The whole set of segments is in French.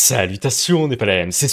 Salutations, on n'est pas la même, c'est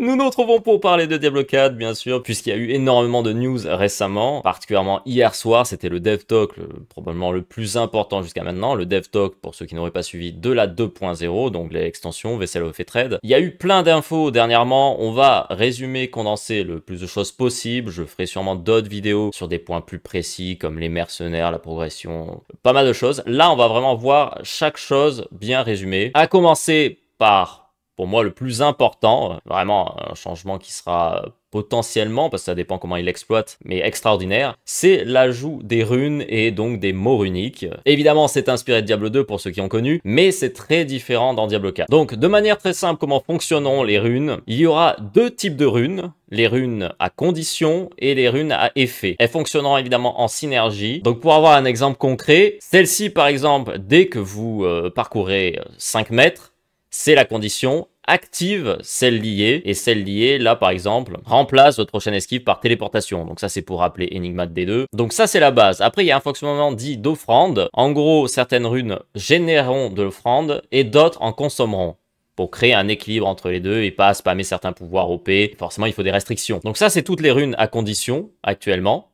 nous nous retrouvons pour parler de Diablo bien sûr, puisqu'il y a eu énormément de news récemment, particulièrement hier soir, c'était le Dev Talk, probablement le plus important jusqu'à maintenant, le Dev pour ceux qui n'auraient pas suivi, de la 2.0, donc l'extension extensions, Vessel of Trade. Il y a eu plein d'infos dernièrement, on va résumer, condenser le plus de choses possible, je ferai sûrement d'autres vidéos sur des points plus précis, comme les mercenaires, la progression, pas mal de choses. Là, on va vraiment voir chaque chose bien résumée, à commencer par, pour moi, le plus important, euh, vraiment un changement qui sera euh, potentiellement, parce que ça dépend comment il l'exploite, mais extraordinaire, c'est l'ajout des runes et donc des mots runiques. Évidemment, c'est inspiré de Diablo 2 pour ceux qui ont connu, mais c'est très différent dans Diablo 4. Donc, de manière très simple, comment fonctionneront les runes Il y aura deux types de runes, les runes à condition et les runes à effet. Elles fonctionneront évidemment en synergie. Donc pour avoir un exemple concret, celle-ci par exemple, dès que vous euh, parcourez 5 mètres, c'est la condition active celle liée et celle liée là par exemple remplace votre prochaine esquive par téléportation donc ça c'est pour rappeler Enigma de D2 donc ça c'est la base après il y a un fonctionnement dit d'offrande en gros certaines runes généreront de l'offrande et d'autres en consommeront pour créer un équilibre entre les deux et pas spammer certains pouvoirs OP forcément il faut des restrictions donc ça c'est toutes les runes à condition actuellement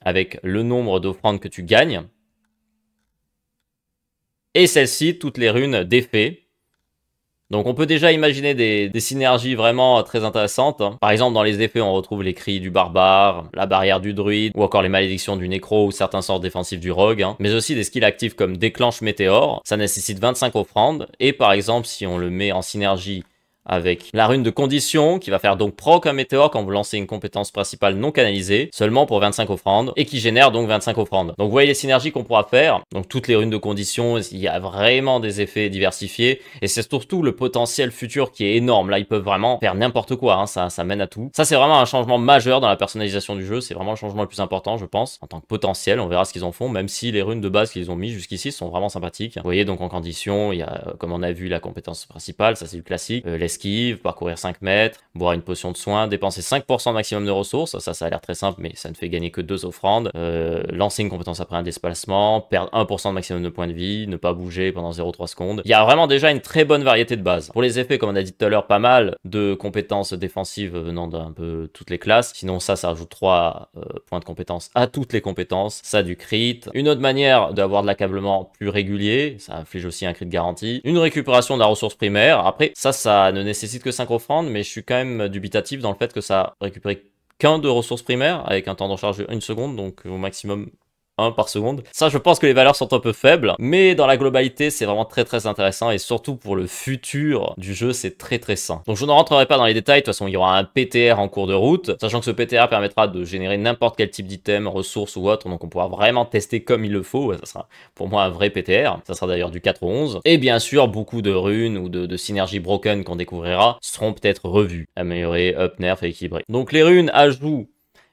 avec le nombre d'offrandes que tu gagnes et celle-ci toutes les runes d'effet donc on peut déjà imaginer des, synergies vraiment euh, très intéressantes. Hein. Par exemple, dans les effets, on retrouve les cris du barbare, la barrière du druide, ou encore les malédictions du nécro ou certains sorts défensifs du rogue, hein. mais aussi des skills actifs comme déclenche météore, ça nécessite 25 offrandes, et par exemple si on le met en synergie avec la rune de condition qui va faire donc proc un météore quand vous lancez une compétence principale non canalisée, seulement pour 25 offrandes, et qui génère donc 25 offrandes. Donc vous voyez les synergies qu'on pourra faire, donc toutes les runes de condition, il y a vraiment des effets diversifiés, et c'est surtout le potentiel futur qui est énorme, là ils peuvent vraiment faire n'importe quoi, hein. ça, ça mène à tout. Ça c'est vraiment un changement majeur dans la personnalisation du jeu, c'est vraiment le changement le plus important je pense, en tant que potentiel, on verra ce qu'ils en font, même si les runes de base qu'ils ont mis jusqu'ici sont vraiment sympathiques. Vous voyez donc en condition, il y a, comme on a vu, la compétence principale, ça c'est du classique, euh, parcourir 5 mètres, boire une potion de soin, dépenser 5% maximum de ressources, ça ça a l'air très simple mais ça ne fait gagner que 2 offrandes, euh, lancer une compétence après un déplacement, perdre 1% de maximum de points de vie, ne pas bouger pendant 0,3 secondes. Il y a vraiment déjà une très bonne variété de base. Pour les effets, comme on a dit tout à l'heure, pas mal de compétences défensives venant d'un peu toutes les classes, sinon ça ça ajoute 3 euh, points de compétence à toutes les compétences, ça du crit. Une autre manière d'avoir de l'accablement plus régulier, ça inflige aussi un crit garantie, Une récupération de la ressource primaire, après ça ça ne nécessite que 5 mais je suis quand même dubitatif dans le fait que ça récupère qu'un de ressources primaires avec un temps de charge de 1 seconde, donc au maximum 1 par seconde. Ça, je pense que les valeurs sont un peu faibles, mais dans la globalité, c'est vraiment très très intéressant et surtout pour le futur du jeu, c'est très très sain. Donc je ne rentrerai pas dans les détails, de toute façon, il y aura un PTR en cours de route, sachant que ce PTR permettra de générer n'importe quel type d'item, ressources ou autre, donc on pourra vraiment tester comme il le faut, ça sera pour moi un vrai PTR, ça sera d'ailleurs du 4 11, et bien sûr, beaucoup de runes ou de, synergies broken qu'on découvrira seront peut-être revues, améliorées, up, nerf et équilibrées. Donc les runes ajoutent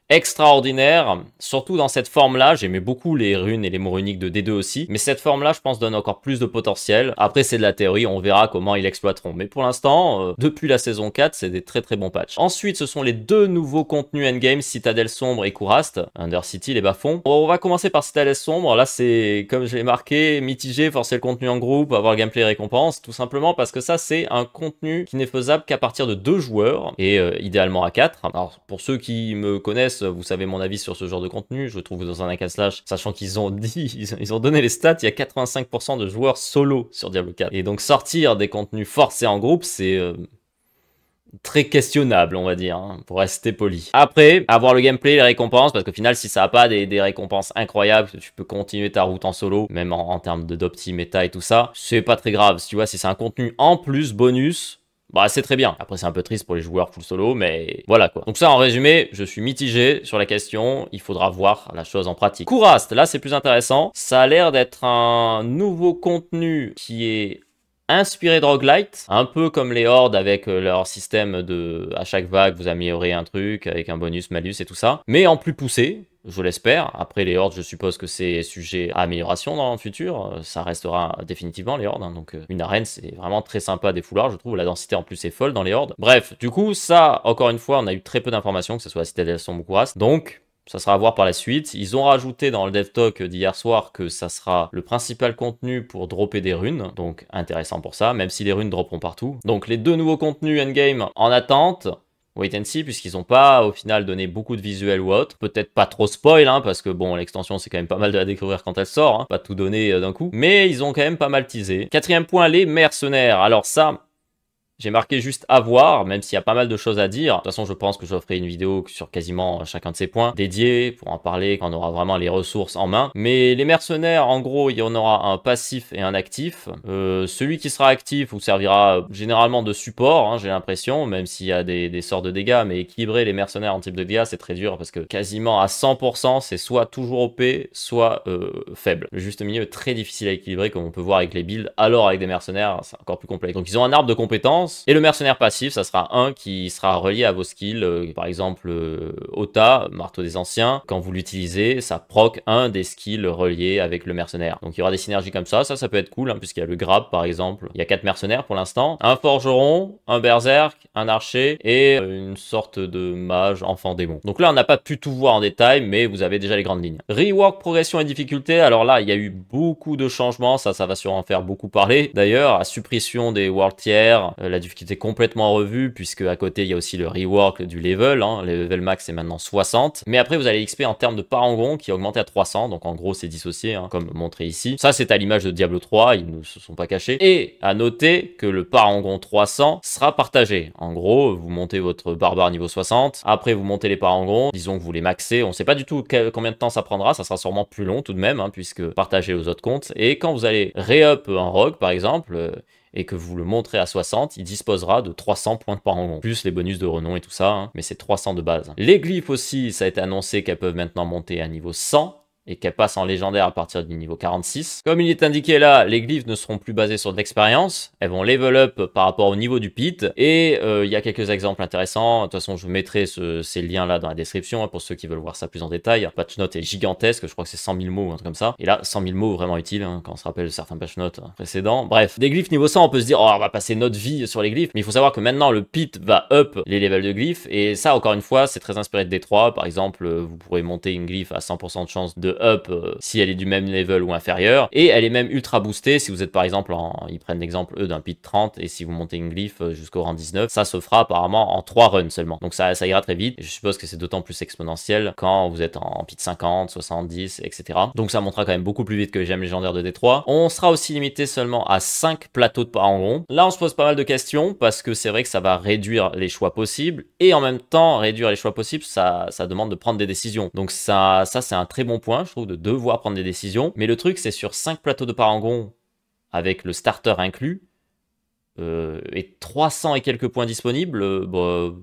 extraordinaire, surtout dans cette forme-là. J'aimais beaucoup les runes et les mots uniques de D2 aussi, mais cette forme-là, je pense, donne encore plus de potentiel. Après, c'est de la théorie, on verra comment ils l'exploiteront. Mais pour l'instant, euh, depuis la saison 4, c'est des très très bons patchs. Ensuite, ce sont les deux nouveaux contenus endgame, Citadelle Sombre et Kourast, Undercity, les bas-fonds. On va commencer par Citadelle Sombre. Là, c'est, comme je l'ai marqué, mitigé, forcer le contenu en groupe, avoir le gameplay récompense, tout simplement parce que ça, c'est un contenu qui n'est faisable qu'à partir de deux joueurs, et euh, idéalement à quatre. Alors, pour ceux qui me connaissent, euh, vous savez mon avis sur ce genre de contenu, je le trouve dans un hack slash, sachant qu'ils ont dit, ils ont, donné les stats, il y a 85% de joueurs solo sur Diablo 4. Et donc sortir des contenus forcés en groupe, c'est... Euh, très questionnable, on va dire, hein, pour rester poli. Après, avoir le gameplay, les récompenses, parce qu'au final, si ça n'a pas des, récompenses incroyables, tu peux continuer ta route en solo, même en, termes de d'opti, méta et tout ça, c'est pas très grave. tu vois, si c'est un contenu en plus, bonus, bah c'est très bien. Après c'est un peu triste pour les joueurs full solo, mais voilà quoi. Donc ça en résumé, je suis mitigé sur la question, il faudra voir la chose en pratique. Kourast, là c'est plus intéressant, ça a l'air d'être un nouveau contenu qui est inspiré de roguelite, un peu comme les hordes avec euh, leur système de à chaque vague vous améliorez un truc avec un bonus malus et tout ça, mais en plus poussé, je l'espère. Après, les hordes, je suppose que c'est sujet à amélioration dans le futur. Ça restera définitivement les hordes. Hein. Donc, euh, une arène, c'est vraiment très sympa des foulards, je trouve. La densité en plus est folle dans les hordes. Bref, du coup, ça, encore une fois, on a eu très peu d'informations, que ce soit la citadelle sombre Donc, ça sera à voir par la suite. Ils ont rajouté dans le dev talk d'hier soir que ça sera le principal contenu pour dropper des runes, donc intéressant pour ça, même si les runes dropperont partout. Donc les deux nouveaux contenus endgame en attente, wait and see, puisqu'ils n'ont pas au final donné beaucoup de visuels ou autre. Peut-être pas trop spoil, hein, parce que bon, l'extension c'est quand même pas mal de la découvrir quand elle sort, hein, pas tout donner euh, d'un coup, mais ils ont quand même pas mal teasé. Quatrième point, les mercenaires. Alors ça, j'ai marqué juste avoir, même s'il y a pas mal de choses à dire. De toute façon, je pense que je ferai une vidéo sur quasiment chacun de ces points dédiés pour en parler quand on aura vraiment les ressources en main. Mais les mercenaires, en gros, il y en aura un passif et un actif. Euh, celui qui sera actif vous servira généralement de support, hein, j'ai l'impression, même s'il y a des, des, sorts de dégâts. Mais équilibrer les mercenaires en type de dégâts, c'est très dur parce que quasiment à 100%, c'est soit toujours OP, soit euh, faible. Le juste milieu est très difficile à équilibrer, comme on peut voir avec les builds. Alors avec des mercenaires, c'est encore plus complexe. Donc ils ont un arbre de compétences et le mercenaire passif, ça sera un qui sera relié à vos skills. Euh, par exemple, euh, Ota, marteau des anciens, quand vous l'utilisez, ça proc un des skills reliés avec le mercenaire. Donc il y aura des synergies comme ça, ça, ça peut être cool, hein, puisqu'il y a le grab par exemple. Il y a quatre mercenaires pour l'instant. Un forgeron, un berserk, un archer et euh, une sorte de mage enfant démon. Donc là, on n'a pas pu tout voir en détail, mais vous avez déjà les grandes lignes. Rework, progression et difficulté. Alors là, il y a eu beaucoup de changements, ça, ça va sûrement faire beaucoup parler. D'ailleurs, à suppression des world tiers, la difficulté complètement revue, puisque à côté, il y a aussi le rework du level. Hein. Le level max est maintenant 60. Mais après, vous allez XP en termes de parangon qui est augmenté à 300. Donc en gros, c'est dissocié, hein, comme montré ici. Ça, c'est à l'image de Diablo 3. Ils ne se sont pas cachés. Et à noter que le parangon 300 sera partagé. En gros, vous montez votre barbare niveau 60. Après, vous montez les parangons. Disons que vous les maxez. On ne sait pas du tout combien de temps ça prendra. Ça sera sûrement plus long tout de même, hein, puisque partagé aux autres comptes. Et quand vous allez re-up en rogue, par exemple, euh, et que vous le montrez à 60, il disposera de 300 points de parangon, plus les bonus de renom et tout ça, hein. mais c'est 300 de base. Les glyphes aussi, ça a été annoncé qu'elles peuvent maintenant monter à niveau 100, et qu'elle passe en légendaire à partir du niveau 46. Comme il est indiqué là, les glyphes ne seront plus basés sur de l'expérience, elles vont level up par rapport au niveau du pit, et euh, il y a quelques exemples intéressants, de toute façon je vous mettrai ces liens là dans la description hein, pour ceux qui veulent voir ça plus en détail. Patch note est gigantesque, je crois que c'est 100 000 mots ou un truc comme ça, et là 100 000 mots vraiment utiles hein, quand on se rappelle certains patch notes hein, précédents. Bref, des glyphes niveau 100 on peut se dire oh, on va passer notre vie sur les glyphes, mais il faut savoir que maintenant le pit va up les levels de glyphes, et ça encore une fois c'est très inspiré de D3, par exemple euh, vous pourrez monter une glyphe à 100% de chance de up euh, si elle est du même level ou inférieur. Et elle est même ultra boostée si vous êtes par exemple en. Ils prennent l'exemple eux d'un pit 30 et si vous montez une glyphe euh, jusqu'au rang 19, ça se fera apparemment en 3 runs seulement. Donc ça, ça ira très vite. je suppose que c'est d'autant plus exponentiel quand vous êtes en pit 50, 70, etc. Donc ça montera quand même beaucoup plus vite que les légendaire légendaires de Détroit. On sera aussi limité seulement à 5 plateaux de par en rond, Là, on se pose pas mal de questions parce que c'est vrai que ça va réduire les choix possibles et en même temps, réduire les choix possibles, ça, ça demande de prendre des décisions. Donc ça, ça c'est un très bon point je trouve, de devoir prendre des décisions. Mais le truc, c'est sur 5 plateaux de parangon, avec le starter inclus, euh, et 300 et quelques points disponibles, euh, bah,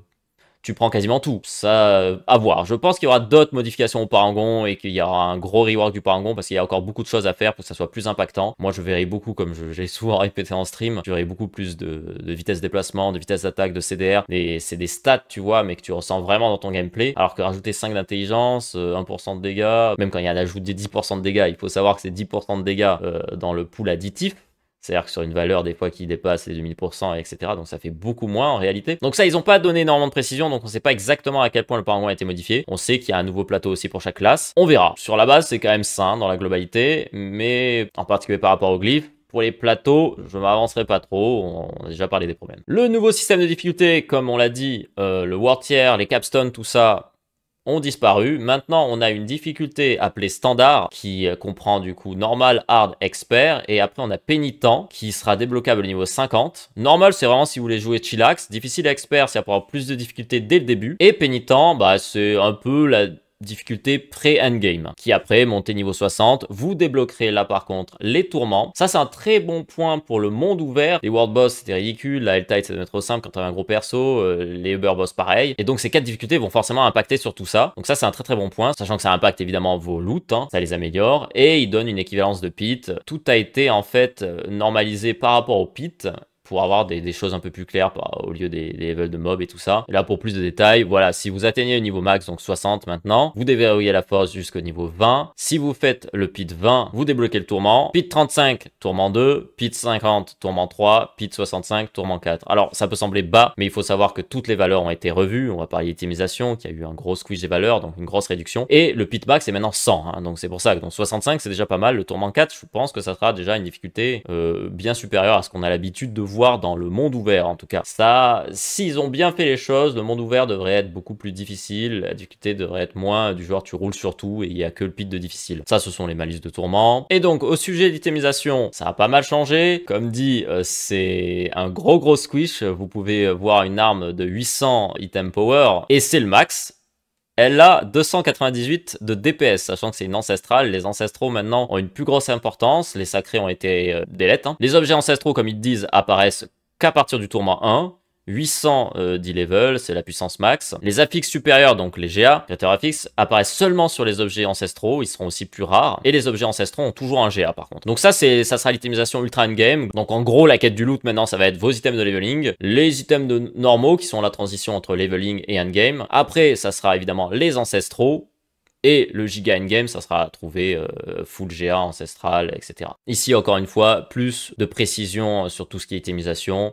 tu prends quasiment tout. Ça, euh, à voir. Je pense qu'il y aura d'autres modifications au parangon et qu'il y aura un gros rework du parangon parce qu'il y a encore beaucoup de choses à faire pour que ça soit plus impactant. Moi, je verrai beaucoup, comme j'ai souvent répété en stream, je verrai beaucoup plus de, vitesse de déplacement, de vitesse d'attaque, de CDR. C'est des stats, tu vois, mais que tu ressens vraiment dans ton gameplay. Alors que rajouter 5 d'intelligence, 1% euh, de dégâts, même quand il y a un ajout des 10% de dégâts, il faut savoir que c'est 10% de dégâts euh, dans le pool additif. C'est-à-dire que sur une valeur, des fois, qui dépasse les 2000%, etc. Donc, ça fait beaucoup moins en réalité. Donc, ça, ils n'ont pas donné énormément de précision. Donc, on ne sait pas exactement à quel point le parangon a été modifié. On sait qu'il y a un nouveau plateau aussi pour chaque classe. On verra. Sur la base, c'est quand même sain dans la globalité. Mais en particulier par rapport au glyphes, pour les plateaux, je m'avancerai pas trop, on a déjà parlé des problèmes. Le nouveau système de difficulté, comme on l'a dit, euh, le wartier, Tier, les capstones, tout ça, ont disparu. Maintenant, on a une difficulté appelée standard qui euh, comprend du coup normal, hard, expert. Et après, on a pénitent qui sera débloquable au niveau 50. Normal, c'est vraiment si vous voulez jouer chillax. Difficile, expert, c'est avoir plus de difficultés dès le début. Et pénitent, bah, c'est un peu la difficulté pré-endgame, qui après, montez niveau 60, vous débloquerez là par contre les tourments. Ça, c'est un très bon point pour le monde ouvert. Les World Boss, c'était ridicule. La Helltide, ça être trop simple quand as un gros perso. Euh, les Uber Boss, pareil. Et donc, ces quatre difficultés vont forcément impacter sur tout ça. Donc ça, c'est un très très bon point, sachant que ça impacte évidemment vos loot hein. ça les améliore, et il donne une équivalence de pit. Tout a été en fait euh, normalisé par rapport au pit, pour avoir des, choses un peu plus claires bah, au lieu des, levels de mob et tout ça. là, pour plus de détails, voilà, si vous atteignez le niveau max, donc 60 maintenant, vous déverrouillez la force jusqu'au niveau 20. Si vous faites le pit 20, vous débloquez le tourment. Pit 35, tourment 2. Pit 50, tourment 3. Pit 65, tourment 4. Alors, ça peut sembler bas, mais il faut savoir que toutes les valeurs ont été revues. On va parler qu'il y a eu un gros squeeze des valeurs, donc une grosse réduction. Et le pit max est maintenant 100. Hein. donc, c'est pour ça que donc 65, c'est déjà pas mal. Le tourment 4, je pense que ça sera déjà une difficulté euh, bien supérieure à ce qu'on a l'habitude de voir dans le monde ouvert en tout cas. Ça, s'ils ont bien fait les choses, le monde ouvert devrait être beaucoup plus difficile, la difficulté devrait être moins du genre tu roules sur tout et il n'y a que le pit de difficile. Ça, ce sont les malices de tourment. Et donc, au sujet d'itemisation ça a pas mal changé. Comme dit, euh, c'est un gros gros squish. Vous pouvez voir une arme de 800 item power et c'est le max. Elle a 298 de DPS, sachant que c'est une ancestrale. Les ancestraux maintenant ont une plus grosse importance. Les sacrés ont été euh, hein. Les objets ancestraux, comme ils disent, apparaissent qu'à partir du tournoi 1. 800 euh, d'e-level, c'est la puissance max. Les affixes supérieurs, donc les GA, créateurs affixes, apparaissent seulement sur les objets ancestraux, ils seront aussi plus rares, et les objets ancestraux ont toujours un GA par contre. Donc ça, c'est ça sera l'itemisation ultra endgame, donc en gros, la quête du loot maintenant, ça va être vos items de leveling, les items de normaux, qui sont la transition entre leveling et endgame. Après, ça sera évidemment les ancestraux, et le giga endgame, ça sera trouvé euh, full GA ancestral, etc. Ici, encore une fois, plus de précision sur tout ce qui est itemisation,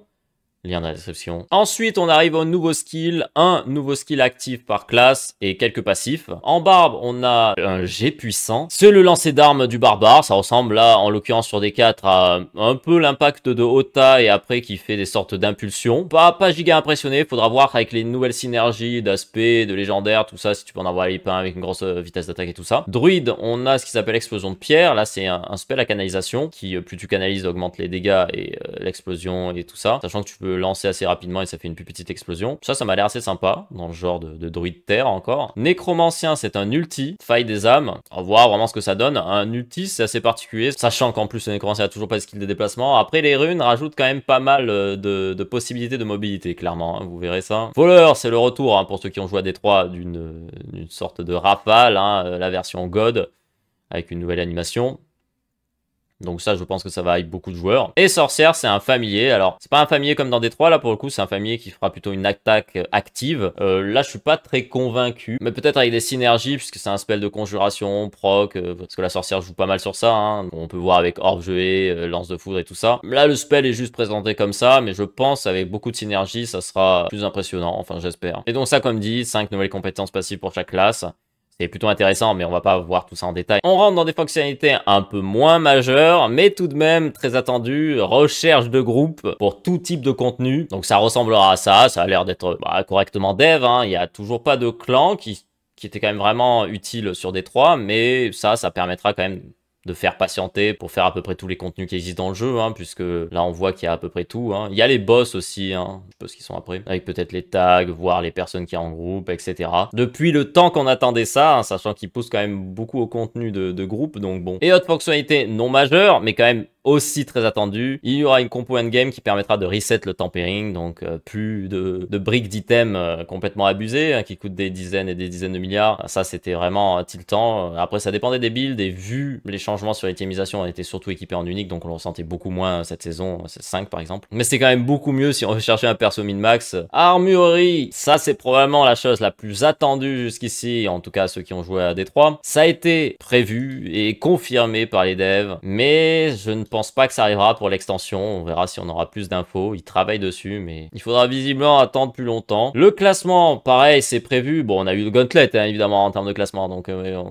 lien dans la description. Ensuite, on arrive au nouveau skill, un nouveau skill actif par classe et quelques passifs. En barbe, on a un G puissant. C'est le lancer d'armes du barbare, ça ressemble là, en l'occurrence sur des 4, à un peu l'impact de Ota et après qui fait des sortes d'impulsions. Pas, pas giga impressionné, faudra voir avec les nouvelles synergies d'aspect, de légendaire, tout ça, si tu peux en avoir les avec une grosse euh, vitesse d'attaque et tout ça. Druide, on a ce qui s'appelle explosion de pierre, là c'est un, spell à canalisation qui, euh, plus tu canalises, augmente les dégâts et euh, l'explosion et tout ça, sachant que tu peux lancer assez rapidement et ça fait une plus petite explosion. Ça, ça m'a l'air assez sympa, dans le genre de, de druide terre encore. Nécromancien, c'est un ulti, faille des âmes. On va voir vraiment ce que ça donne. Un ulti, c'est assez particulier, sachant qu'en plus, le nécromancien a toujours pas de skill de déplacement. Après, les runes rajoutent quand même pas mal euh, de, possibilités de mobilité, clairement. Hein. vous verrez ça. Voleur, c'est le retour, hein, pour ceux qui ont joué à Détroit, d'une sorte de rafale, hein, euh, la version God avec une nouvelle animation. Donc ça, je pense que ça va hype beaucoup de joueurs. Et sorcière, c'est un familier. Alors, c'est pas un familier comme dans D3, là pour le coup, c'est un familier qui fera plutôt une attaque euh, active. Euh, là, je suis pas très convaincu, mais peut-être avec des synergies, puisque c'est un spell de conjuration, proc, euh, parce que la sorcière joue pas mal sur ça. Hein. On peut voir avec orbe jouer lance de foudre et tout ça. Là, le spell est juste présenté comme ça, mais je pense avec beaucoup de synergies, ça sera plus impressionnant, enfin j'espère. Et donc ça, comme dit, 5 nouvelles compétences passives pour chaque classe. C'est plutôt intéressant, mais on va pas voir tout ça en détail. On rentre dans des fonctionnalités un peu moins majeures, mais tout de même très attendues. Recherche de groupe pour tout type de contenu. Donc ça ressemblera à ça. Ça a l'air d'être bah, correctement dev. Hein. Il y a toujours pas de clan qui, qui était quand même vraiment utile sur D3, mais ça, ça permettra quand même de faire patienter pour faire à peu près tous les contenus qui existent dans le jeu, hein, puisque là on voit qu'il y a à peu près tout. Hein. Il y a les boss aussi, hein, je sais pas ce qu'ils sont après, avec peut-être les tags, voir les personnes qui en groupe, etc. Depuis le temps qu'on attendait ça, hein, sachant qu'ils poussent quand même beaucoup au contenu de, de groupe, donc bon. Et autre fonctionnalité non majeure, mais quand même aussi très attendu. Il y aura une compo endgame qui permettra de reset le tempering, donc euh, plus de, de briques d'items euh, complètement abusées, hein, qui coûtent des dizaines et des dizaines de milliards. Ça, c'était vraiment euh, tiltant. Après, ça dépendait des builds, et vu les changements sur l'itemisation, on était surtout équipé en unique, donc on le ressentait beaucoup moins cette saison, 5 par exemple. Mais c'est quand même beaucoup mieux si on recherchait un perso min-max. Armurerie, ça c'est probablement la chose la plus attendue jusqu'ici, en tout cas ceux qui ont joué à D3. Ça a été prévu et confirmé par les devs, mais je ne pense pense pas que ça arrivera pour l'extension. On verra si on aura plus d'infos. Ils travaillent dessus, mais il faudra visiblement attendre plus longtemps. Le classement, pareil, c'est prévu. Bon, on a eu le gauntlet, hein, évidemment, en termes de classement, donc euh,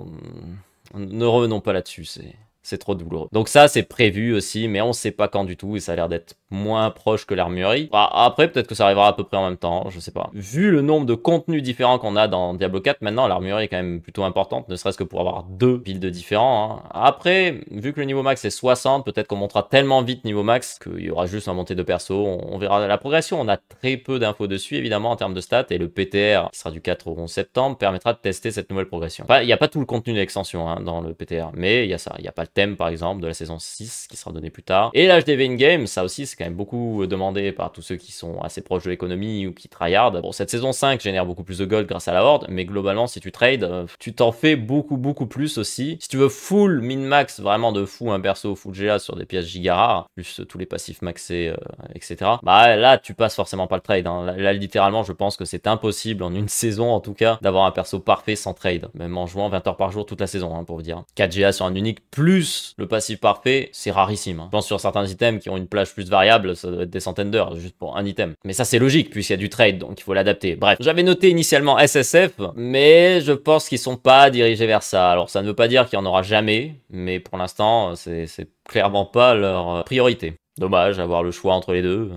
ne revenons pas là-dessus. C'est c'est trop douloureux. Donc ça, c'est prévu aussi, mais on sait pas quand du tout, et ça a l'air d'être moins proche que l'armurerie. Bah, après, peut-être que ça arrivera à peu près en même temps, je sais pas. Vu le nombre de contenus différents qu'on a dans Diablo 4, maintenant, l'armurerie est quand même plutôt importante, ne serait-ce que pour avoir deux piles de différents. Hein. Après, vu que le niveau max est 60, peut-être qu'on montera tellement vite niveau max qu'il y aura juste un montée de perso, on, verra la progression. On a très peu d'infos dessus, évidemment, en termes de stats, et le PTR, qui sera du 4 au 11 septembre, permettra de tester cette nouvelle progression. Il n'y a pas tout le contenu d'extension hein, dans le PTR, mais il y a ça, il n'y a pas thème par exemple de la saison 6 qui sera donné plus tard. Et l'HDV in-game, ça aussi c'est quand même beaucoup euh, demandé par tous ceux qui sont assez proches de l'économie ou qui tryhardent. Bon, cette saison 5 génère beaucoup plus de gold grâce à la horde, mais globalement si tu trades, euh, tu t'en fais beaucoup beaucoup plus aussi. Si tu veux full min-max vraiment de fou un perso full GA sur des pièces giga rares, plus euh, tous les passifs maxés, etc. Bah là tu passes forcément pas le trade. Hein. Là, littéralement je pense que c'est impossible en une saison en tout cas d'avoir un perso parfait sans trade, même en jouant 20 heures par jour toute la saison hein, pour vous dire. 4 GA sur un unique plus le passif parfait, c'est rarissime. Hein. Je pense sur certains items qui ont une plage plus variable, ça doit être des centaines d'heures juste pour un item. Mais ça c'est logique puisqu'il y a du trade donc il faut l'adapter. Bref, j'avais noté initialement SSF, mais je pense qu'ils sont pas dirigés vers ça. Alors ça ne veut pas dire qu'il y en aura jamais, mais pour l'instant c'est clairement pas leur euh, priorité. Dommage avoir le choix entre les deux.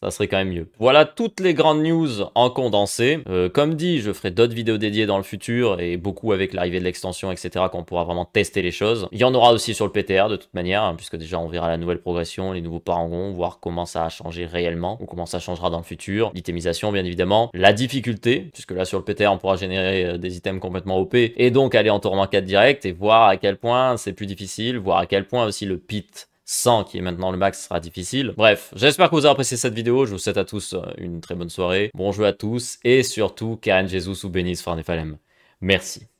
Ça serait quand même mieux. Voilà toutes les grandes news en condensé. Euh, comme dit, je ferai d'autres vidéos dédiées dans le futur et beaucoup avec l'arrivée de l'extension, etc., qu'on pourra vraiment tester les choses. Il y en aura aussi sur le PTR de toute manière, hein, puisque déjà on verra la nouvelle progression, les nouveaux parangons, voir comment ça a changé réellement ou comment ça changera dans le futur. L'itemisation, bien évidemment. La difficulté, puisque là sur le PTR on pourra générer euh, des items complètement OP et donc aller en tournoi 4 direct et voir à quel point c'est plus difficile, voir à quel point aussi le pit 100 qui est maintenant le max sera difficile. Bref, j'espère que vous avez apprécié cette vidéo. Je vous souhaite à tous euh, une très bonne soirée. Bon jeu à tous et surtout Karen Jesus ou Bénis Farnefalem. Merci.